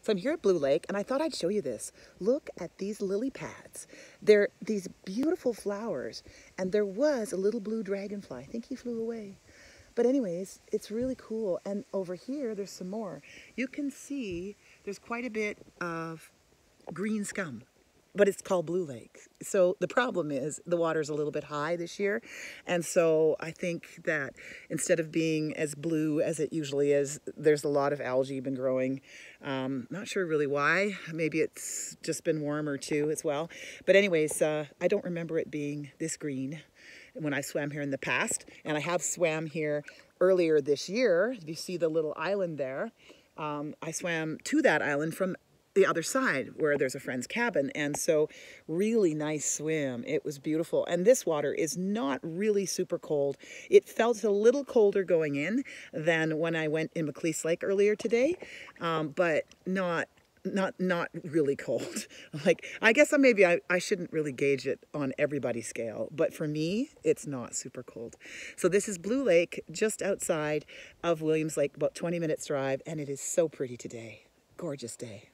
So I'm here at Blue Lake and I thought I'd show you this. Look at these lily pads. They're these beautiful flowers and there was a little blue dragonfly. I think he flew away. But anyways, it's really cool. And over here, there's some more. You can see there's quite a bit of green scum but it's called Blue Lake. So the problem is the water's a little bit high this year. And so I think that instead of being as blue as it usually is, there's a lot of algae been growing. Um, not sure really why. Maybe it's just been warmer too as well. But anyways, uh, I don't remember it being this green when I swam here in the past. And I have swam here earlier this year. You see the little island there. Um, I swam to that island from the other side where there's a friend's cabin. And so, really nice swim. It was beautiful. And this water is not really super cold. It felt a little colder going in than when I went in McLeese Lake earlier today, um, but not not not really cold like i guess maybe I, I shouldn't really gauge it on everybody's scale but for me it's not super cold so this is blue lake just outside of williams lake about 20 minutes drive and it is so pretty today gorgeous day.